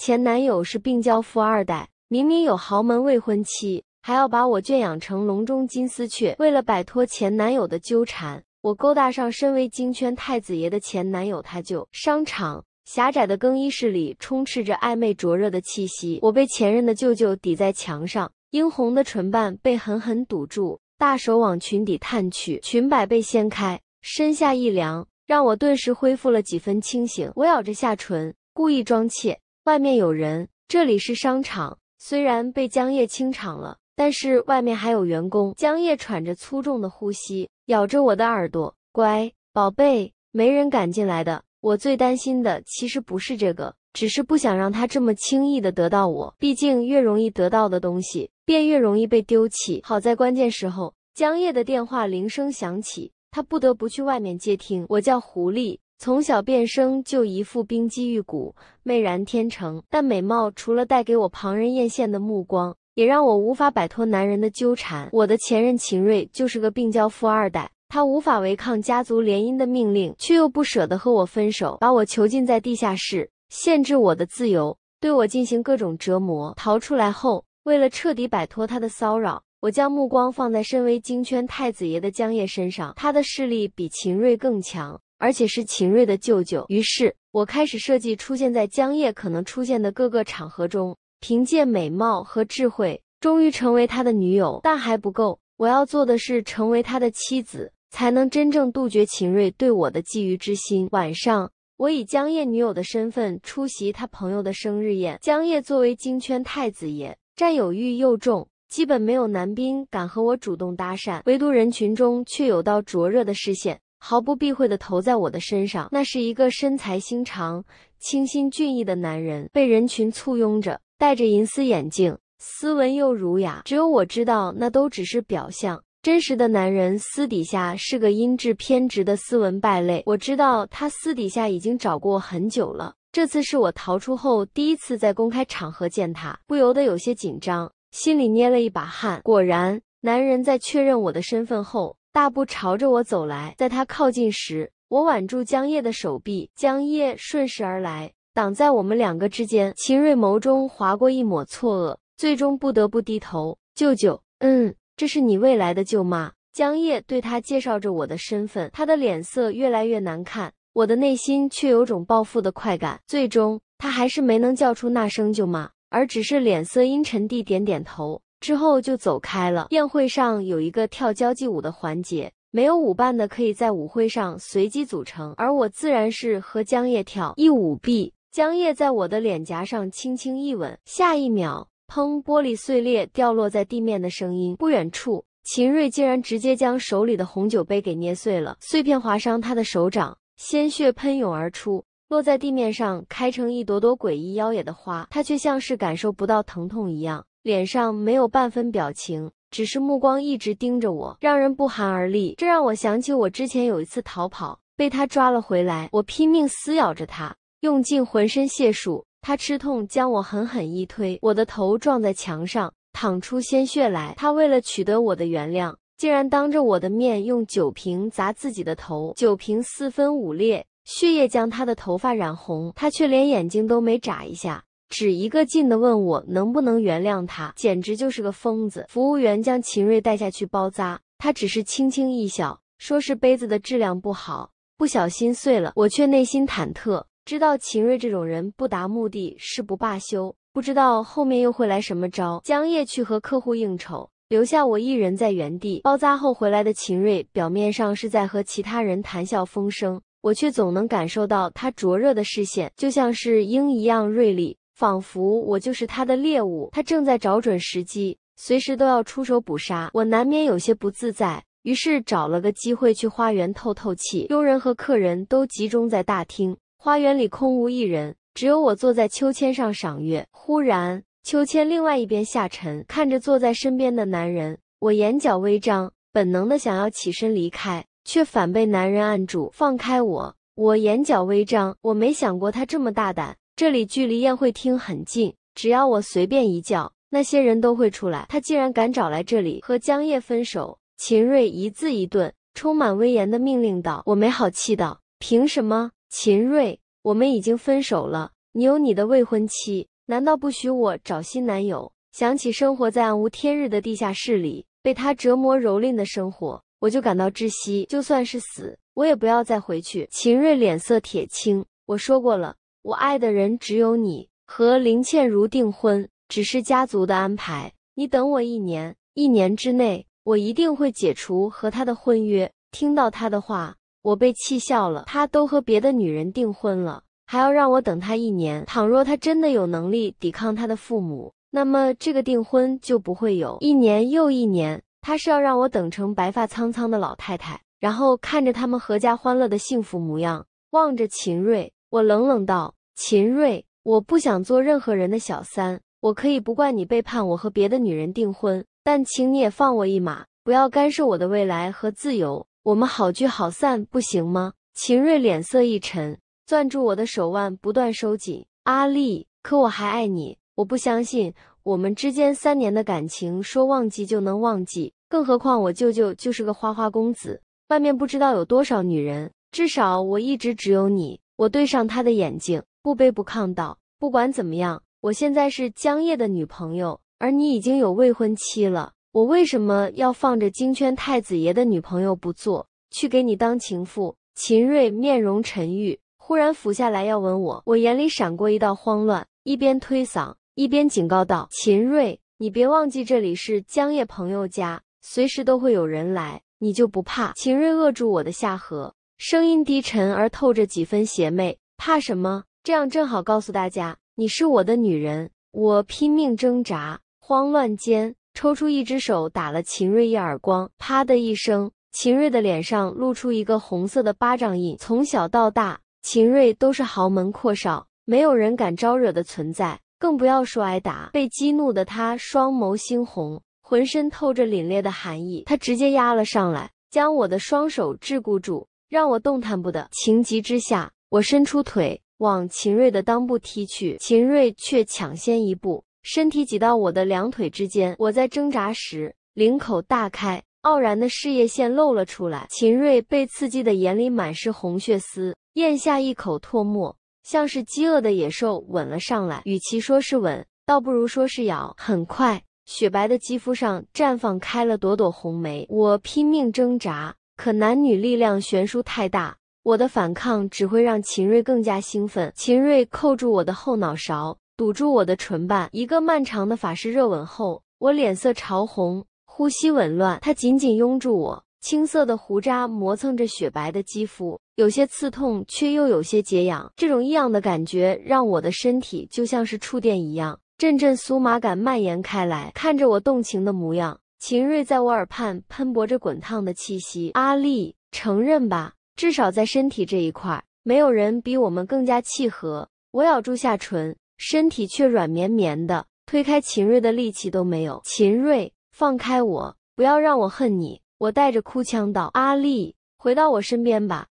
前男友是病娇富二代，明明有豪门未婚妻，还要把我圈养成笼中金丝雀。为了摆脱前男友的纠缠，我勾搭上身为京圈太子爷的前男友他舅。商场狭窄的更衣室里，充斥着暧昧灼热的气息。我被前任的舅舅抵在墙上，殷红的唇瓣被狠狠堵住，大手往裙底探去，裙摆被掀开，身下一凉，让我顿时恢复了几分清醒。我咬着下唇，故意装怯。外面有人，这里是商场。虽然被江夜清场了，但是外面还有员工。江夜喘着粗重的呼吸，咬着我的耳朵：“乖宝贝，没人敢进来的。我最担心的其实不是这个，只是不想让他这么轻易的得到我。毕竟越容易得到的东西，便越容易被丢弃。”好在关键时候，江夜的电话铃声响起，他不得不去外面接听。我叫狐狸。从小变声就一副冰肌玉骨、媚然天成，但美貌除了带给我旁人艳羡的目光，也让我无法摆脱男人的纠缠。我的前任秦瑞就是个病娇富二代，他无法违抗家族联姻的命令，却又不舍得和我分手，把我囚禁在地下室，限制我的自由，对我进行各种折磨。逃出来后，为了彻底摆脱他的骚扰，我将目光放在身为京圈太子爷的江夜身上，他的势力比秦瑞更强。而且是秦瑞的舅舅。于是，我开始设计出现在江夜可能出现的各个场合中，凭借美貌和智慧，终于成为他的女友。但还不够，我要做的是成为他的妻子，才能真正杜绝秦瑞对我的觊觎之心。晚上，我以江夜女友的身份出席他朋友的生日宴。江夜作为京圈太子爷，占有欲又重，基本没有男宾敢和我主动搭讪，唯独人群中却有道灼热的视线。毫不避讳地投在我的身上，那是一个身材修长、清新俊逸的男人，被人群簇拥着，戴着银丝眼镜，斯文又儒雅。只有我知道，那都只是表象，真实的男人私底下是个音质偏执的斯文败类。我知道他私底下已经找过我很久了，这次是我逃出后第一次在公开场合见他，不由得有些紧张，心里捏了一把汗。果然，男人在确认我的身份后。大步朝着我走来，在他靠近时，我挽住江夜的手臂，江夜顺势而来，挡在我们两个之间。秦瑞眸中划过一抹错愕，最终不得不低头。舅舅，嗯，这是你未来的舅妈。江夜对他介绍着我的身份，他的脸色越来越难看，我的内心却有种报复的快感。最终，他还是没能叫出那声舅妈，而只是脸色阴沉地点点头。之后就走开了。宴会上有一个跳交际舞的环节，没有舞伴的可以在舞会上随机组成，而我自然是和江夜跳一舞。毕，江夜在我的脸颊上轻轻一吻，下一秒，砰，玻璃碎裂掉落在地面的声音。不远处，秦瑞竟然直接将手里的红酒杯给捏碎了，碎片划伤他的手掌，鲜血喷涌而出，落在地面上开成一朵朵诡异妖野的花，他却像是感受不到疼痛一样。脸上没有半分表情，只是目光一直盯着我，让人不寒而栗。这让我想起我之前有一次逃跑，被他抓了回来。我拼命撕咬着他，用尽浑身解数。他吃痛将我狠狠一推，我的头撞在墙上，淌出鲜血来。他为了取得我的原谅，竟然当着我的面用酒瓶砸自己的头，酒瓶四分五裂，血液将他的头发染红，他却连眼睛都没眨一下。只一个劲地问我能不能原谅他，简直就是个疯子。服务员将秦瑞带下去包扎，他只是轻轻一笑，说是杯子的质量不好，不小心碎了。我却内心忐忑，知道秦瑞这种人不达目的誓不罢休，不知道后面又会来什么招。江夜去和客户应酬，留下我一人在原地包扎后回来的秦瑞，表面上是在和其他人谈笑风生，我却总能感受到他灼热的视线，就像是鹰一样锐利。仿佛我就是他的猎物，他正在找准时机，随时都要出手捕杀我，难免有些不自在。于是找了个机会去花园透透气。佣人和客人都集中在大厅，花园里空无一人，只有我坐在秋千上赏月。忽然，秋千另外一边下沉，看着坐在身边的男人，我眼角微张，本能的想要起身离开，却反被男人按住：“放开我！”我眼角微张，我没想过他这么大胆。这里距离宴会厅很近，只要我随便一叫，那些人都会出来。他竟然敢找来这里和江夜分手！秦瑞一字一顿，充满威严的命令道：“我没好气道，凭什么？秦瑞，我们已经分手了，你有你的未婚妻，难道不许我找新男友？”想起生活在暗无天日的地下室里，被他折磨蹂躏的生活，我就感到窒息。就算是死，我也不要再回去。秦瑞脸色铁青，我说过了。我爱的人只有你，和林倩如订婚只是家族的安排。你等我一年，一年之内我一定会解除和他的婚约。听到他的话，我被气笑了。他都和别的女人订婚了，还要让我等他一年。倘若他真的有能力抵抗他的父母，那么这个订婚就不会有。一年又一年，他是要让我等成白发苍苍的老太太，然后看着他们阖家欢乐的幸福模样。望着秦瑞，我冷冷道。秦瑞，我不想做任何人的小三，我可以不怪你背叛我，和别的女人订婚，但请你也放我一马，不要干涉我的未来和自由。我们好聚好散，不行吗？秦瑞脸色一沉，攥住我的手腕，不断收紧。阿丽，可我还爱你，我不相信我们之间三年的感情说忘记就能忘记，更何况我舅舅就是个花花公子，外面不知道有多少女人，至少我一直只有你。我对上他的眼睛。不卑不亢道：“不管怎么样，我现在是江夜的女朋友，而你已经有未婚妻了，我为什么要放着京圈太子爷的女朋友不做，去给你当情妇？”秦瑞面容沉郁，忽然俯下来要吻我，我眼里闪过一道慌乱，一边推搡，一边警告道：“秦瑞，你别忘记这里是江夜朋友家，随时都会有人来，你就不怕？”秦瑞扼住我的下颌，声音低沉而透着几分邪魅：“怕什么？”这样正好告诉大家，你是我的女人。我拼命挣扎，慌乱间抽出一只手打了秦瑞一耳光，啪的一声，秦瑞的脸上露出一个红色的巴掌印。从小到大，秦瑞都是豪门阔少，没有人敢招惹的存在，更不要说挨打。被激怒的他，双眸猩红，浑身透着凛冽的寒意。他直接压了上来，将我的双手桎梏住，让我动弹不得。情急之下，我伸出腿。往秦瑞的裆部踢去，秦瑞却抢先一步，身体挤到我的两腿之间。我在挣扎时，领口大开，傲然的事业线露了出来。秦瑞被刺激的眼里满是红血丝，咽下一口唾沫，像是饥饿的野兽吻了上来。与其说是吻，倒不如说是咬。很快，雪白的肌肤上绽放开了朵朵红梅。我拼命挣扎，可男女力量悬殊太大。我的反抗只会让秦瑞更加兴奋。秦瑞扣住我的后脑勺，堵住我的唇瓣，一个漫长的法式热吻后，我脸色潮红，呼吸紊乱。他紧紧拥住我，青色的胡渣磨蹭着雪白的肌肤，有些刺痛，却又有些解痒。这种异样的感觉让我的身体就像是触电一样，阵阵酥麻感蔓延开来。看着我动情的模样，秦瑞在我耳畔喷薄着滚烫的气息：“阿丽，承认吧。”至少在身体这一块，没有人比我们更加契合。我咬住下唇，身体却软绵绵的，推开秦瑞的力气都没有。秦瑞，放开我，不要让我恨你！我带着哭腔道：“阿丽，回到我身边吧，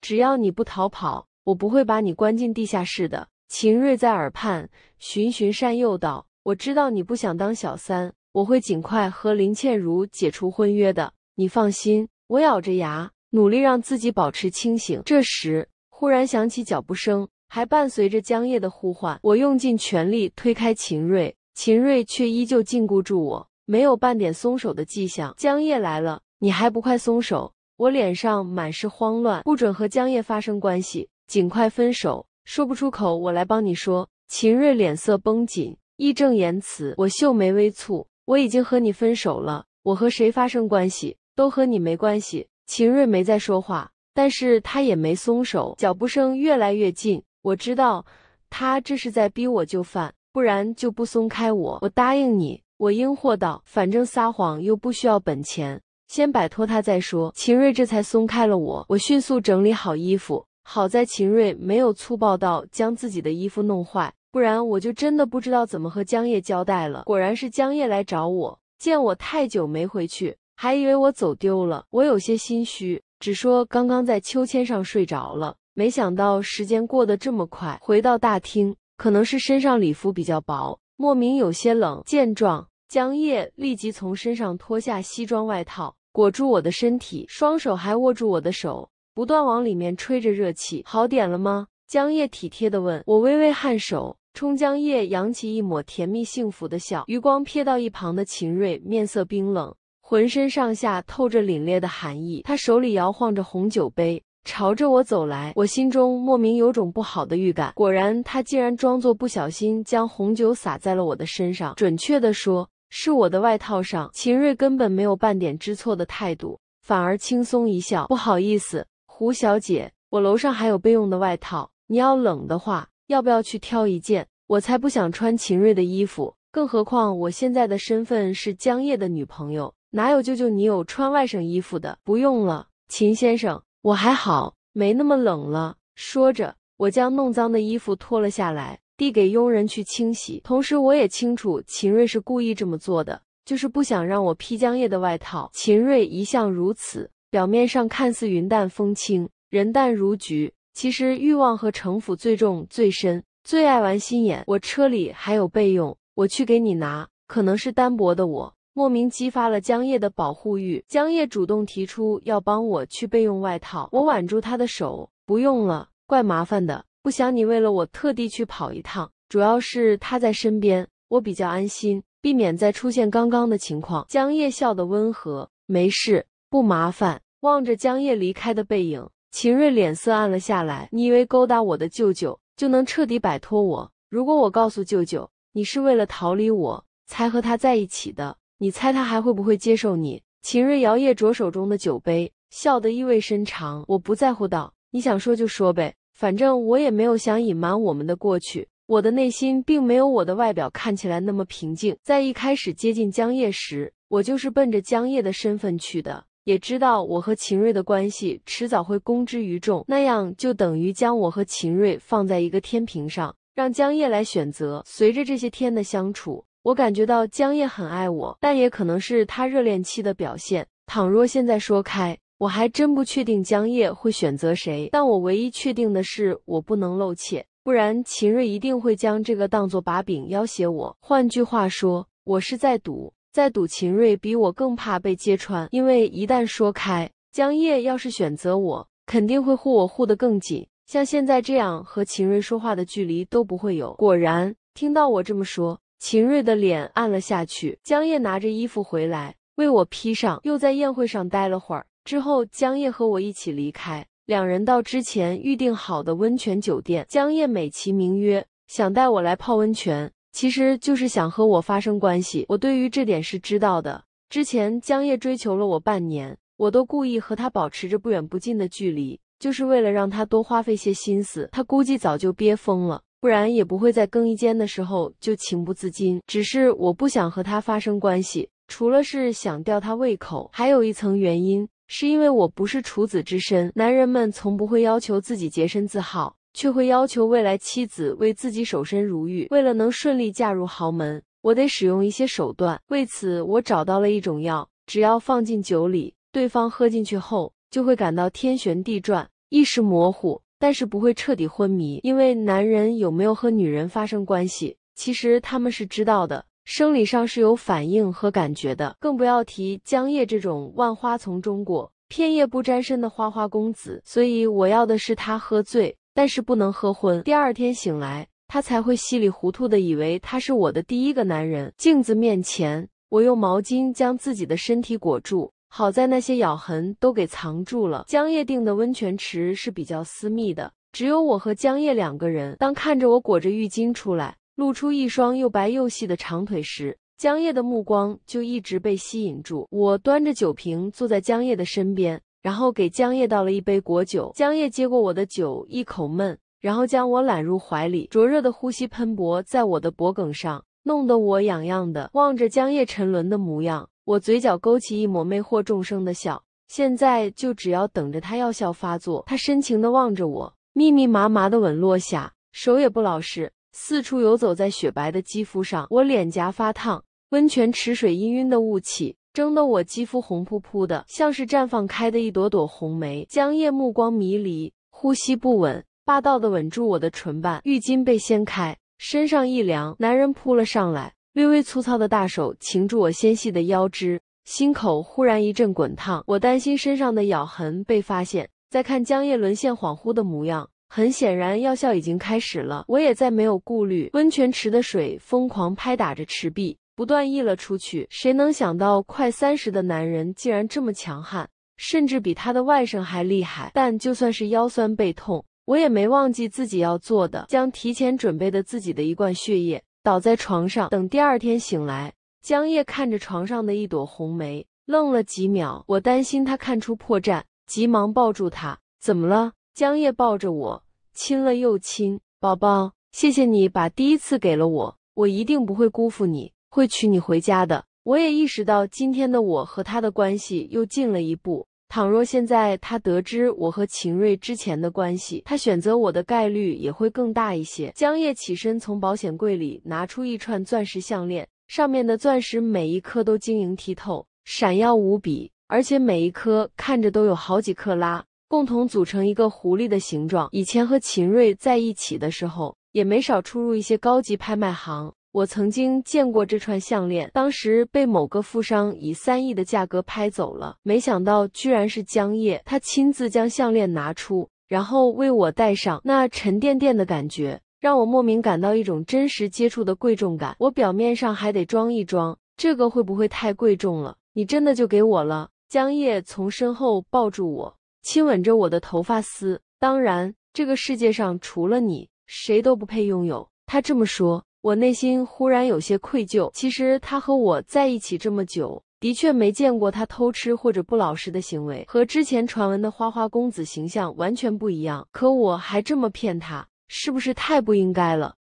只要你不逃跑，我不会把你关进地下室的。”秦瑞在耳畔循循善诱道：“我知道你不想当小三，我会尽快和林倩如解除婚约的。”你放心，我咬着牙，努力让自己保持清醒。这时，忽然响起脚步声，还伴随着江夜的呼唤。我用尽全力推开秦瑞，秦瑞却依旧禁锢住我，没有半点松手的迹象。江夜来了，你还不快松手！我脸上满是慌乱，不准和江夜发生关系，尽快分手。说不出口，我来帮你说。秦瑞脸色绷紧，义正言辞。我秀眉微蹙，我已经和你分手了，我和谁发生关系？都和你没关系。秦瑞没再说话，但是他也没松手。脚步声越来越近，我知道他这是在逼我就范，不然就不松开我。我答应你，我应和道，反正撒谎又不需要本钱，先摆脱他再说。秦瑞这才松开了我。我迅速整理好衣服，好在秦瑞没有粗暴到将自己的衣服弄坏，不然我就真的不知道怎么和江夜交代了。果然，是江夜来找我，见我太久没回去。还以为我走丢了，我有些心虚，只说刚刚在秋千上睡着了。没想到时间过得这么快，回到大厅，可能是身上礼服比较薄，莫名有些冷。见状，江夜立即从身上脱下西装外套，裹住我的身体，双手还握住我的手，不断往里面吹着热气。好点了吗？江夜体贴地问。我微微颔首，冲江夜扬起一抹甜蜜幸福的笑。余光瞥到一旁的秦瑞，面色冰冷。浑身上下透着凛冽的寒意，他手里摇晃着红酒杯，朝着我走来。我心中莫名有种不好的预感。果然，他竟然装作不小心将红酒洒在了我的身上，准确的说，是我的外套上。秦瑞根本没有半点知错的态度，反而轻松一笑：“不好意思，胡小姐，我楼上还有备用的外套，你要冷的话，要不要去挑一件？”我才不想穿秦瑞的衣服，更何况我现在的身份是江夜的女朋友。哪有舅舅？你有穿外省衣服的？不用了，秦先生，我还好，没那么冷了。说着，我将弄脏的衣服脱了下来，递给佣人去清洗。同时，我也清楚，秦瑞是故意这么做的，就是不想让我披江夜的外套。秦瑞一向如此，表面上看似云淡风轻，人淡如菊，其实欲望和城府最重、最深，最爱玩心眼。我车里还有备用，我去给你拿，可能是单薄的我。莫名激发了江夜的保护欲，江夜主动提出要帮我去备用外套，我挽住他的手，不用了，怪麻烦的，不想你为了我特地去跑一趟，主要是他在身边，我比较安心，避免再出现刚刚的情况。江夜笑得温和，没事，不麻烦。望着江夜离开的背影，秦瑞脸色暗了下来。你以为勾搭我的舅舅就能彻底摆脱我？如果我告诉舅舅，你是为了逃离我才和他在一起的？你猜他还会不会接受你？秦瑞摇曳着手中的酒杯，笑得意味深长。我不在乎，道你想说就说呗，反正我也没有想隐瞒我们的过去。我的内心并没有我的外表看起来那么平静。在一开始接近江夜时，我就是奔着江夜的身份去的，也知道我和秦瑞的关系迟早会公之于众，那样就等于将我和秦瑞放在一个天平上，让江夜来选择。随着这些天的相处。我感觉到江夜很爱我，但也可能是他热恋期的表现。倘若现在说开，我还真不确定江夜会选择谁。但我唯一确定的是，我不能露怯，不然秦瑞一定会将这个当作把柄要挟我。换句话说，我是在赌，在赌秦瑞比我更怕被揭穿，因为一旦说开，江夜要是选择我，肯定会护我护得更紧，像现在这样和秦瑞说话的距离都不会有。果然，听到我这么说。秦瑞的脸暗了下去。江夜拿着衣服回来，为我披上，又在宴会上待了会儿。之后，江夜和我一起离开，两人到之前预定好的温泉酒店。江夜美其名曰想带我来泡温泉，其实就是想和我发生关系。我对于这点是知道的。之前江夜追求了我半年，我都故意和他保持着不远不近的距离，就是为了让他多花费些心思。他估计早就憋疯了。不然也不会在更衣间的时候就情不自禁。只是我不想和他发生关系，除了是想吊他胃口，还有一层原因，是因为我不是处子之身。男人们从不会要求自己洁身自好，却会要求未来妻子为自己守身如玉。为了能顺利嫁入豪门，我得使用一些手段。为此，我找到了一种药，只要放进酒里，对方喝进去后就会感到天旋地转，意识模糊。但是不会彻底昏迷，因为男人有没有和女人发生关系，其实他们是知道的，生理上是有反应和感觉的，更不要提江夜这种万花丛中过，片叶不沾身的花花公子。所以我要的是他喝醉，但是不能喝昏，第二天醒来，他才会稀里糊涂的以为他是我的第一个男人。镜子面前，我用毛巾将自己的身体裹住。好在那些咬痕都给藏住了。江夜订的温泉池是比较私密的，只有我和江夜两个人。当看着我裹着浴巾出来，露出一双又白又细的长腿时，江夜的目光就一直被吸引住。我端着酒瓶坐在江夜的身边，然后给江夜倒了一杯果酒。江夜接过我的酒，一口闷，然后将我揽入怀里，灼热的呼吸喷薄在我的脖颈上，弄得我痒痒的。望着江夜沉沦的模样。我嘴角勾起一抹魅惑众生的笑，现在就只要等着他药效发作。他深情地望着我，密密麻麻的吻落下，手也不老实，四处游走在雪白的肌肤上。我脸颊发烫，温泉池水氤氲的雾气蒸得我肌肤红扑扑的，像是绽放开的一朵朵红梅。江夜目光迷离，呼吸不稳，霸道地吻住我的唇瓣。浴巾被掀开，身上一凉，男人扑了上来。略微粗糙的大手擒住我纤细的腰肢，心口忽然一阵滚烫。我担心身上的咬痕被发现，再看江夜沦陷恍惚的模样，很显然药效已经开始了。我也再没有顾虑，温泉池的水疯狂拍打着池壁，不断溢了出去。谁能想到快三十的男人竟然这么强悍，甚至比他的外甥还厉害？但就算是腰酸背痛，我也没忘记自己要做的，将提前准备的自己的一罐血液。倒在床上，等第二天醒来，江夜看着床上的一朵红梅，愣了几秒。我担心他看出破绽，急忙抱住他。怎么了？江夜抱着我，亲了又亲。宝宝，谢谢你把第一次给了我，我一定不会辜负你，会娶你回家的。我也意识到，今天的我和他的关系又近了一步。倘若现在他得知我和秦瑞之前的关系，他选择我的概率也会更大一些。江夜起身，从保险柜里拿出一串钻石项链，上面的钻石每一颗都晶莹剔透，闪耀无比，而且每一颗看着都有好几克拉，共同组成一个狐狸的形状。以前和秦瑞在一起的时候，也没少出入一些高级拍卖行。我曾经见过这串项链，当时被某个富商以三亿的价格拍走了。没想到居然是江夜，他亲自将项链拿出，然后为我戴上。那沉甸甸的感觉，让我莫名感到一种真实接触的贵重感。我表面上还得装一装，这个会不会太贵重了？你真的就给我了？江夜从身后抱住我，亲吻着我的头发丝。当然，这个世界上除了你，谁都不配拥有。他这么说。我内心忽然有些愧疚。其实他和我在一起这么久，的确没见过他偷吃或者不老实的行为，和之前传闻的花花公子形象完全不一样。可我还这么骗他，是不是太不应该了？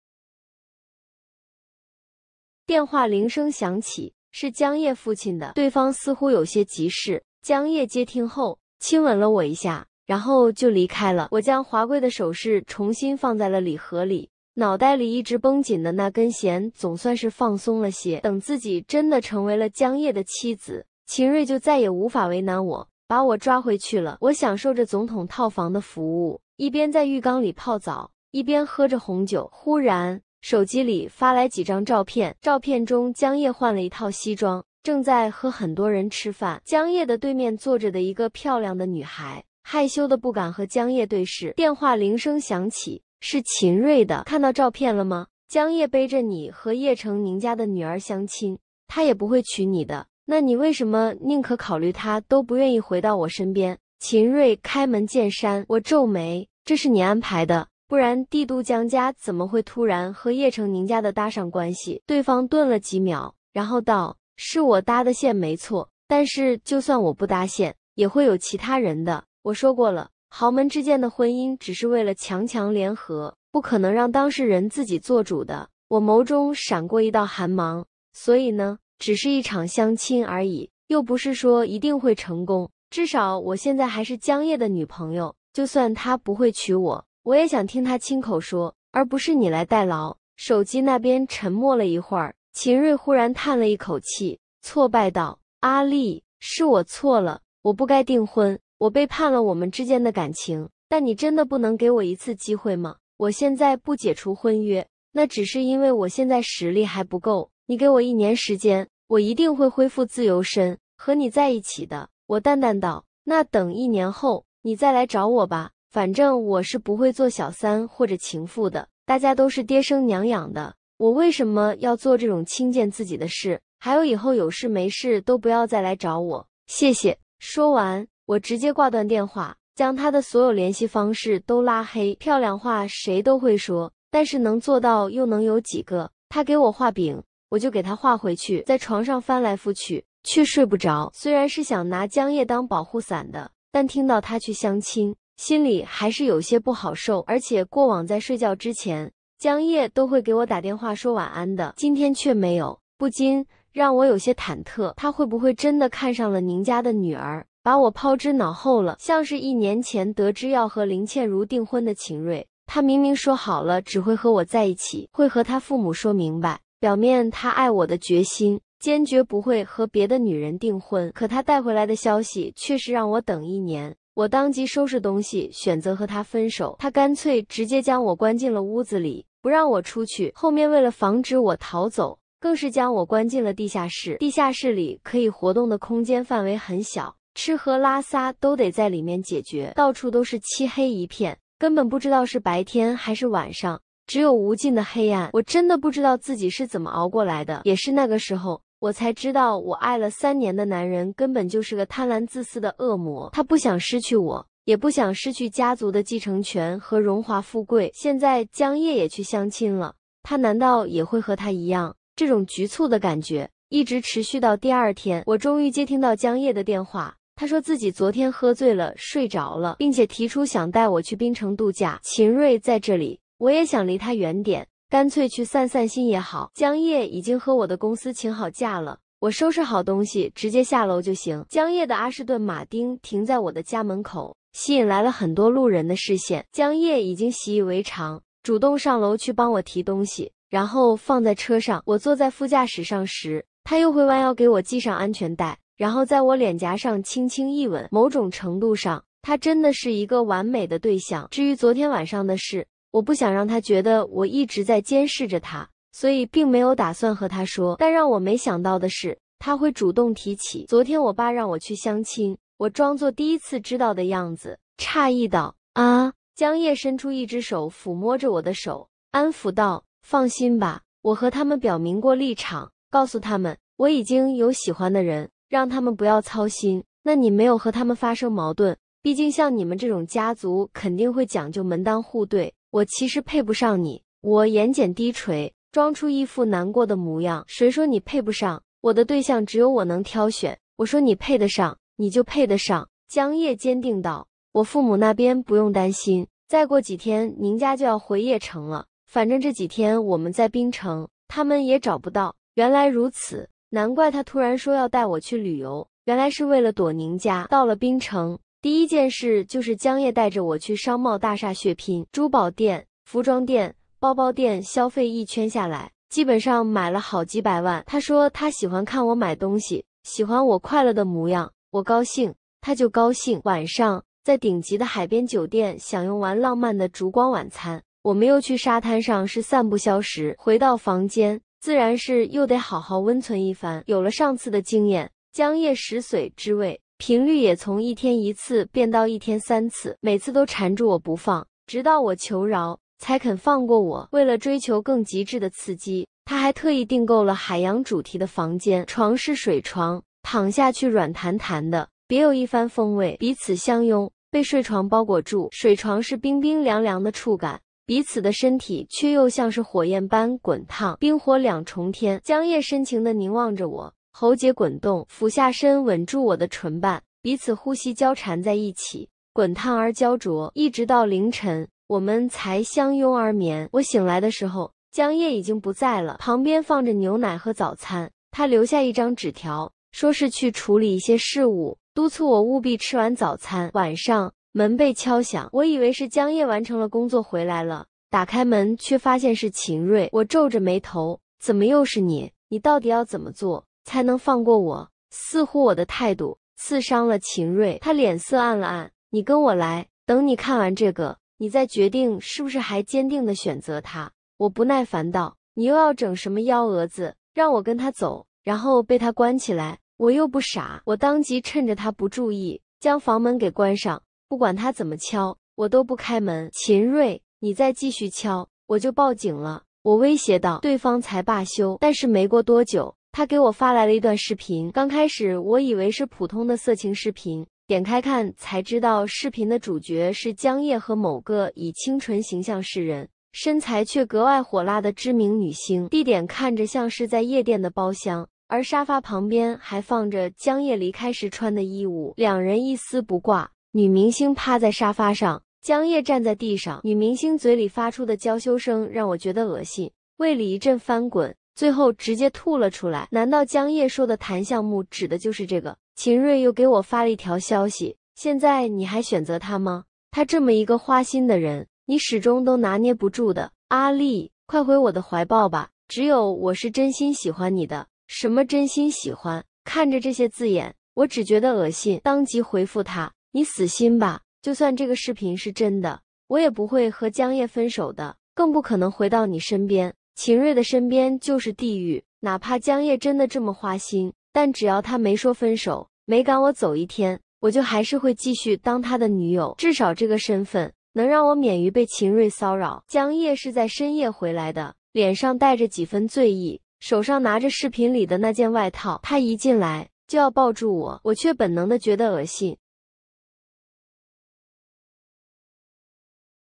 电话铃声响起，是江夜父亲的。对方似乎有些急事。江夜接听后，亲吻了我一下，然后就离开了。我将华贵的首饰重新放在了礼盒里。脑袋里一直绷紧的那根弦总算是放松了些。等自己真的成为了江夜的妻子，秦瑞就再也无法为难我，把我抓回去了。我享受着总统套房的服务，一边在浴缸里泡澡，一边喝着红酒。忽然，手机里发来几张照片，照片中江夜换了一套西装，正在和很多人吃饭。江夜的对面坐着的一个漂亮的女孩，害羞的不敢和江夜对视。电话铃声响起。是秦瑞的，看到照片了吗？江夜背着你和叶成宁家的女儿相亲，他也不会娶你的。那你为什么宁可考虑他，都不愿意回到我身边？秦瑞开门见山，我皱眉，这是你安排的，不然帝都江家怎么会突然和叶成宁家的搭上关系？对方顿了几秒，然后道：“是我搭的线，没错。但是就算我不搭线，也会有其他人的。我说过了。”豪门之间的婚姻只是为了强强联合，不可能让当事人自己做主的。我眸中闪过一道寒芒，所以呢，只是一场相亲而已，又不是说一定会成功。至少我现在还是江夜的女朋友，就算他不会娶我，我也想听他亲口说，而不是你来代劳。手机那边沉默了一会儿，秦瑞忽然叹了一口气，挫败道：“阿丽，是我错了，我不该订婚。”我背叛了我们之间的感情，但你真的不能给我一次机会吗？我现在不解除婚约，那只是因为我现在实力还不够。你给我一年时间，我一定会恢复自由身，和你在一起的。我淡淡道：“那等一年后，你再来找我吧。反正我是不会做小三或者情妇的。大家都是爹生娘养的，我为什么要做这种轻贱自己的事？还有以后有事没事都不要再来找我，谢谢。”说完。我直接挂断电话，将他的所有联系方式都拉黑。漂亮话谁都会说，但是能做到又能有几个？他给我画饼，我就给他画回去。在床上翻来覆去，却睡不着。虽然是想拿江夜当保护伞的，但听到他去相亲，心里还是有些不好受。而且过往在睡觉之前，江夜都会给我打电话说晚安的，今天却没有，不禁让我有些忐忑。他会不会真的看上了宁家的女儿？把我抛之脑后了，像是一年前得知要和林倩如订婚的秦瑞，他明明说好了只会和我在一起，会和他父母说明白，表面他爱我的决心，坚决不会和别的女人订婚。可他带回来的消息却是让我等一年。我当即收拾东西，选择和他分手。他干脆直接将我关进了屋子里，不让我出去。后面为了防止我逃走，更是将我关进了地下室。地下室里可以活动的空间范围很小。吃喝拉撒都得在里面解决，到处都是漆黑一片，根本不知道是白天还是晚上，只有无尽的黑暗。我真的不知道自己是怎么熬过来的。也是那个时候，我才知道我爱了三年的男人根本就是个贪婪自私的恶魔。他不想失去我，也不想失去家族的继承权和荣华富贵。现在江夜也去相亲了，他难道也会和他一样？这种局促的感觉一直持续到第二天，我终于接听到江夜的电话。他说自己昨天喝醉了，睡着了，并且提出想带我去冰城度假。秦瑞在这里，我也想离他远点，干脆去散散心也好。江夜已经和我的公司请好假了，我收拾好东西直接下楼就行。江夜的阿士顿马丁停在我的家门口，吸引来了很多路人的视线。江夜已经习以为常，主动上楼去帮我提东西，然后放在车上。我坐在副驾驶上时，他又会弯腰给我系上安全带。然后在我脸颊上轻轻一吻，某种程度上，他真的是一个完美的对象。至于昨天晚上的事，我不想让他觉得我一直在监视着他，所以并没有打算和他说。但让我没想到的是，他会主动提起昨天我爸让我去相亲。我装作第一次知道的样子，诧异道：“啊！”江夜伸出一只手抚摸着我的手，安抚道：“放心吧，我和他们表明过立场，告诉他们我已经有喜欢的人。”让他们不要操心。那你没有和他们发生矛盾，毕竟像你们这种家族肯定会讲究门当户对。我其实配不上你。我眼睑低垂，装出一副难过的模样。谁说你配不上？我的对象只有我能挑选。我说你配得上，你就配得上。江夜坚定道：“我父母那边不用担心。再过几天宁家就要回邺城了，反正这几天我们在滨城，他们也找不到。”原来如此。难怪他突然说要带我去旅游，原来是为了躲宁家。到了冰城，第一件事就是江夜带着我去商贸大厦血拼，珠宝店、服装店、包包店，消费一圈下来，基本上买了好几百万。他说他喜欢看我买东西，喜欢我快乐的模样，我高兴他就高兴。晚上在顶级的海边酒店享用完浪漫的烛光晚餐，我们又去沙滩上是散步消食。回到房间。自然是又得好好温存一番。有了上次的经验，姜叶食髓之味频率也从一天一次变到一天三次，每次都缠住我不放，直到我求饶才肯放过我。为了追求更极致的刺激，他还特意订购了海洋主题的房间，床是水床，躺下去软弹弹的，别有一番风味。彼此相拥，被睡床包裹住，水床是冰冰凉凉的触感。彼此的身体却又像是火焰般滚烫，冰火两重天。江夜深情地凝望着我，喉结滚动，俯下身吻住我的唇瓣，彼此呼吸交缠在一起，滚烫而焦灼，一直到凌晨，我们才相拥而眠。我醒来的时候，江夜已经不在了，旁边放着牛奶和早餐，他留下一张纸条，说是去处理一些事务，督促我务必吃完早餐。晚上。门被敲响，我以为是江夜完成了工作回来了。打开门，却发现是秦瑞。我皱着眉头，怎么又是你？你到底要怎么做才能放过我？似乎我的态度刺伤了秦瑞，他脸色暗了暗。你跟我来，等你看完这个，你再决定是不是还坚定的选择他。我不耐烦道：“你又要整什么幺蛾子？让我跟他走，然后被他关起来？我又不傻，我当即趁着他不注意，将房门给关上。”不管他怎么敲，我都不开门。秦瑞，你再继续敲，我就报警了！我威胁道，对方才罢休。但是没过多久，他给我发来了一段视频。刚开始我以为是普通的色情视频，点开看才知道，视频的主角是江夜和某个以清纯形象示人、身材却格外火辣的知名女星。地点看着像是在夜店的包厢，而沙发旁边还放着江夜离开时穿的衣物，两人一丝不挂。女明星趴在沙发上，江夜站在地上。女明星嘴里发出的娇羞声让我觉得恶心，胃里一阵翻滚，最后直接吐了出来。难道江夜说的谈项目指的就是这个？秦瑞又给我发了一条消息：现在你还选择他吗？他这么一个花心的人，你始终都拿捏不住的。阿丽，快回我的怀抱吧，只有我是真心喜欢你的。什么真心喜欢？看着这些字眼，我只觉得恶心，当即回复他。你死心吧，就算这个视频是真的，我也不会和江夜分手的，更不可能回到你身边。秦瑞的身边就是地狱，哪怕江夜真的这么花心，但只要他没说分手，没赶我走一天，我就还是会继续当他的女友，至少这个身份能让我免于被秦瑞骚扰。江夜是在深夜回来的，脸上带着几分醉意，手上拿着视频里的那件外套。他一进来就要抱住我，我却本能的觉得恶心。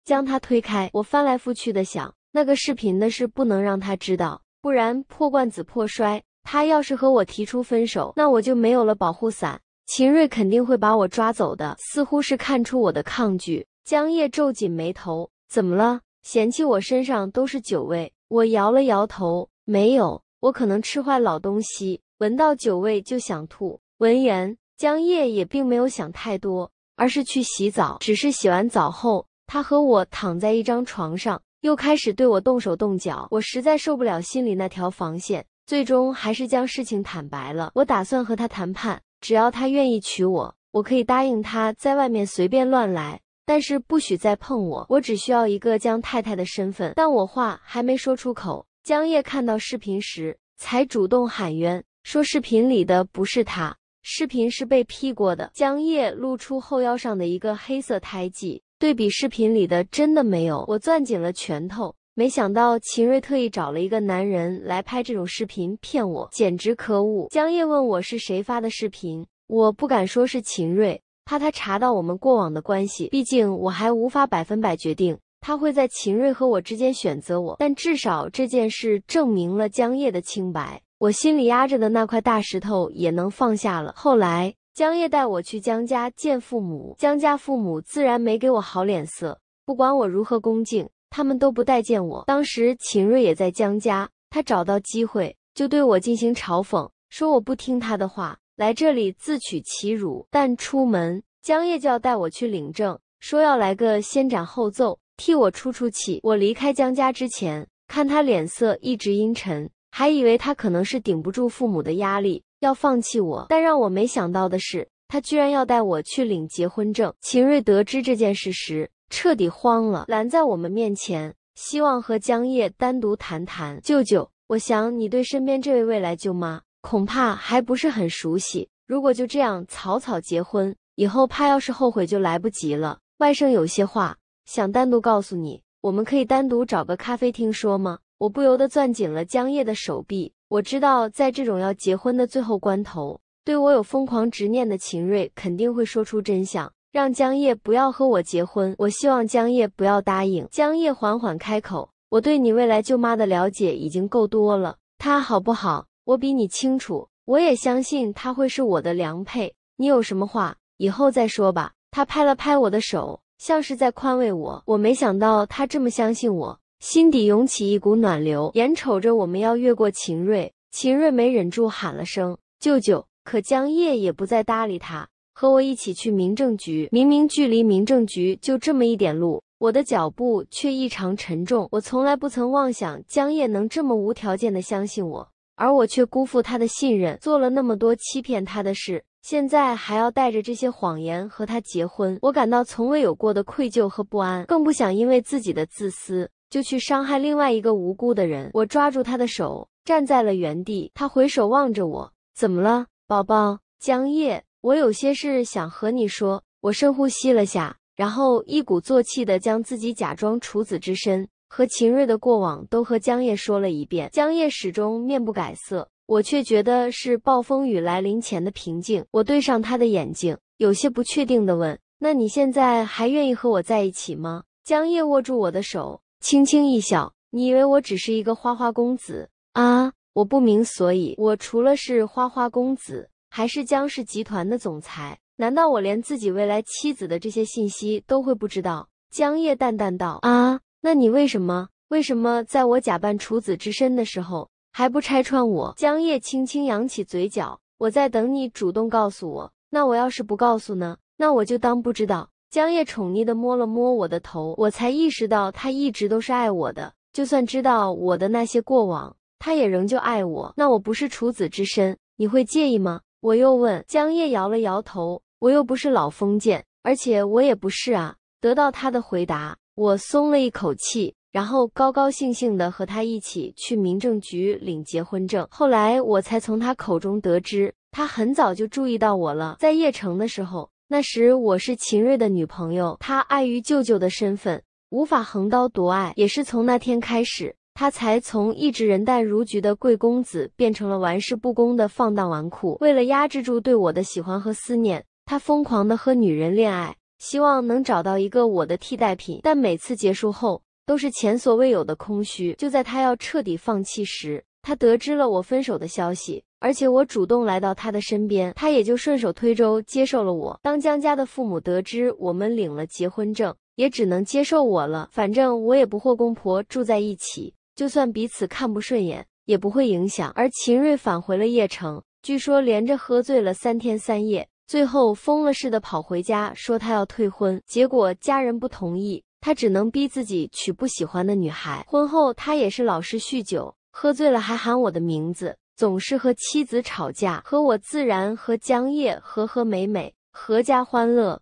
将他推开，我翻来覆去的想，那个视频的事不能让他知道，不然破罐子破摔。他要是和我提出分手，那我就没有了保护伞，秦瑞肯定会把我抓走的。似乎是看出我的抗拒，江夜皱紧眉头，怎么了？嫌弃我身上都是酒味？我摇了摇头，没有，我可能吃坏老东西，闻到酒味就想吐。闻言，江夜也并没有想太多，而是去洗澡。只是洗完澡后。他和我躺在一张床上，又开始对我动手动脚。我实在受不了，心里那条防线，最终还是将事情坦白了。我打算和他谈判，只要他愿意娶我，我可以答应他在外面随便乱来，但是不许再碰我。我只需要一个江太太的身份。但我话还没说出口，江夜看到视频时才主动喊冤，说视频里的不是他，视频是被 P 过的。江夜露出后腰上的一个黑色胎记。对比视频里的，真的没有。我攥紧了拳头，没想到秦瑞特意找了一个男人来拍这种视频骗我，简直可恶。江夜问我是谁发的视频，我不敢说是秦瑞，怕他查到我们过往的关系。毕竟我还无法百分百决定他会在秦瑞和我之间选择我，但至少这件事证明了江夜的清白，我心里压着的那块大石头也能放下了。后来。江夜带我去江家见父母，江家父母自然没给我好脸色，不管我如何恭敬，他们都不待见我。当时秦瑞也在江家，他找到机会就对我进行嘲讽，说我不听他的话，来这里自取其辱。但出门，江夜就要带我去领证，说要来个先斩后奏，替我出出气。我离开江家之前，看他脸色一直阴沉，还以为他可能是顶不住父母的压力。要放弃我，但让我没想到的是，他居然要带我去领结婚证。秦瑞得知这件事时，彻底慌了，拦在我们面前，希望和江夜单独谈谈。舅舅，我想你对身边这位未来舅妈，恐怕还不是很熟悉。如果就这样草草结婚，以后怕要是后悔就来不及了。外甥有些话想单独告诉你，我们可以单独找个咖啡厅说吗？我不由得攥紧了江夜的手臂。我知道，在这种要结婚的最后关头，对我有疯狂执念的秦瑞肯定会说出真相，让江夜不要和我结婚。我希望江夜不要答应。江夜缓缓开口：“我对你未来舅妈的了解已经够多了，她好不好？我比你清楚。我也相信她会是我的良配。你有什么话，以后再说吧。”他拍了拍我的手，像是在宽慰我。我没想到他这么相信我。心底涌起一股暖流，眼瞅着我们要越过秦瑞，秦瑞没忍住喊了声“舅舅”，可江夜也不再搭理他，和我一起去民政局。明明距离民政局就这么一点路，我的脚步却异常沉重。我从来不曾妄想江夜能这么无条件的相信我，而我却辜负他的信任，做了那么多欺骗他的事，现在还要带着这些谎言和他结婚，我感到从未有过的愧疚和不安，更不想因为自己的自私。就去伤害另外一个无辜的人。我抓住他的手，站在了原地。他回首望着我，怎么了，宝宝？江夜，我有些事想和你说。我深呼吸了下，然后一鼓作气的将自己假装处子之身和秦瑞的过往都和江夜说了一遍。江夜始终面不改色，我却觉得是暴风雨来临前的平静。我对上他的眼睛，有些不确定的问：“那你现在还愿意和我在一起吗？”江夜握住我的手。轻轻一笑，你以为我只是一个花花公子啊？我不明所以，我除了是花花公子，还是江氏集团的总裁。难道我连自己未来妻子的这些信息都会不知道？江夜淡淡道：“啊，那你为什么？为什么在我假扮处子之身的时候还不拆穿我？”江夜轻轻扬起嘴角：“我在等你主动告诉我。那我要是不告诉呢？那我就当不知道。”江夜宠溺的摸了摸我的头，我才意识到他一直都是爱我的，就算知道我的那些过往，他也仍旧爱我。那我不是处子之身，你会介意吗？我又问江夜，摇了摇头。我又不是老封建，而且我也不是啊。得到他的回答，我松了一口气，然后高高兴兴的和他一起去民政局领结婚证。后来我才从他口中得知，他很早就注意到我了，在叶城的时候。那时我是秦瑞的女朋友，他碍于舅舅的身份，无法横刀夺爱。也是从那天开始，他才从一直人淡如菊的贵公子，变成了玩世不恭的放荡纨绔。为了压制住对我的喜欢和思念，他疯狂的和女人恋爱，希望能找到一个我的替代品。但每次结束后，都是前所未有的空虚。就在他要彻底放弃时，他得知了我分手的消息。而且我主动来到他的身边，他也就顺手推舟接受了我。当江家的父母得知我们领了结婚证，也只能接受我了。反正我也不和公婆住在一起，就算彼此看不顺眼，也不会影响。而秦瑞返回了邺城，据说连着喝醉了三天三夜，最后疯了似的跑回家，说他要退婚。结果家人不同意，他只能逼自己娶不喜欢的女孩。婚后他也是老是酗酒，喝醉了还喊我的名字。总是和妻子吵架，和我自然和江叶和和美美，阖家欢乐。